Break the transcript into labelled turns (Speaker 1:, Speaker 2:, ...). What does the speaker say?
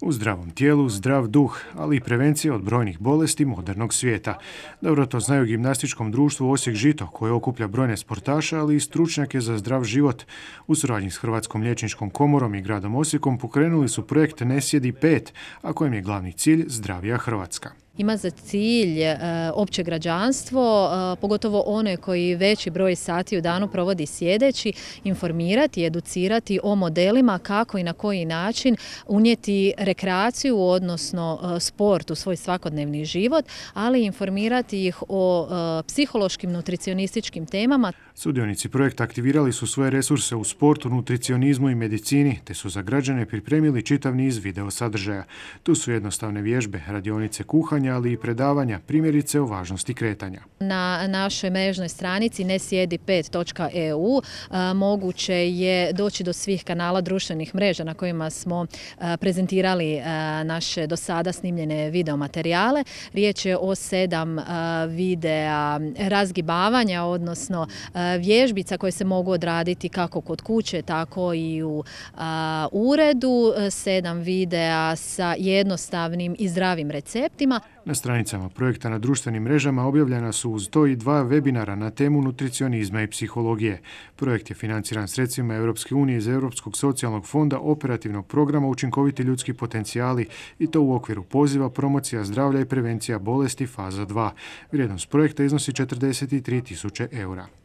Speaker 1: U zdravom tijelu, zdrav duh, ali i prevencija od brojnih bolesti modernog svijeta. Dobro to znaju gimnastičkom društvu Osijek Žito, koje okuplja brojne sportaše, ali i stručnjake za zdrav život. U suradnji s Hrvatskom liječničkom komorom i gradom Osijekom pokrenuli su projekt Nesjedi 5, pet, a kojem je glavni cilj zdravija Hrvatska
Speaker 2: ima za cilj e, opće građanstvo, e, pogotovo one koji veći broj sati u danu provodi sjedeći, informirati, educirati o modelima kako i na koji način unijeti rekreaciju, odnosno e, sport u svoj svakodnevni život, ali informirati ih o e, psihološkim nutricionističkim temama.
Speaker 1: Sudionici projekta aktivirali su svoje resurse u sportu, nutricionizmu i medicini, te su za građane pripremili čitav niz video sadržaja. Tu su jednostavne vježbe, radionice kuhanja, ali i predavanja, primjerice o važnosti kretanja.
Speaker 2: Na našoj mrežnoj stranici nesjedi5.eu e moguće je doći do svih kanala društvenih mreža na kojima smo e, prezentirali e, naše do sada snimljene videomaterijale. Riječ je o sedam e, videa razgibavanja, odnosno vježbica koje se mogu odraditi kako kod kuće, tako i u uredu. Sedam videa sa jednostavnim i zdravim receptima.
Speaker 1: Na stranicama projekta na društvenim mrežama objavljena su uz to i dva webinara na temu nutricionizma i psihologije. Projekt je financiran sredstvima Europske unije iz Europskog socijalnog fonda operativ programa Učinkoviti ljudski potencijali i to u okviru poziva Promocija zdravlja i prevencija bolesti faza 2. Vrijednost projekta iznosi 43 tisuće eura.